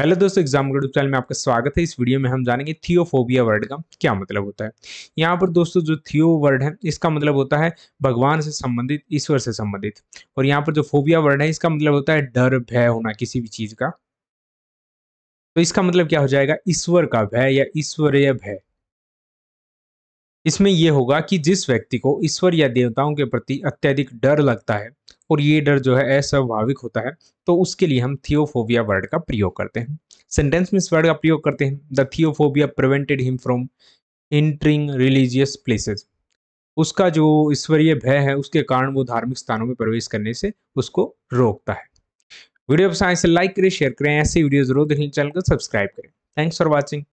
hello दोस्तों exam channel में आपका स्वागत है इस वीडियो में हम जानेंगे थियोफोबिया वर्ड का क्या मतलब होता है यहाँ पर दोस्तों जो थियो वर्ड है इसका मतलब होता है भगवान से संबंधित ईश्वर से संबंधित और यहाँ पर जो फोबिया वर्ड है इसका मतलब होता है डर भय होना किसी भी चीज़ का तो इसका मतलब क्या हो जाएगा ईश्वर का भय या ईश्वरीय भय इसमें यह होगा कि जिस व्यक्ति को ईश्वर या देवताओं के प्रति अत्यधिक डर लगता है और ये डर जो है अस्वाभाविक होता है तो उसके लिए हम थियोफोबिया वर्ड का प्रयोग करते हैं सेंटेंस में इस वर्ड का प्रयोग करते हैं the theophobia prevented him from entering religious places उसका जो ईश्वरीय भय है उसके कारण वो धार्मिक स्थानों में प्रवेश करने से उसको रोकता है वीडियो पसंद आए तो लाइक करें शेयर करें ऐसे वीडियो जरूर देखें चैनल को सब्सक्राइब करें थैंक्स फॉर वॉचिंग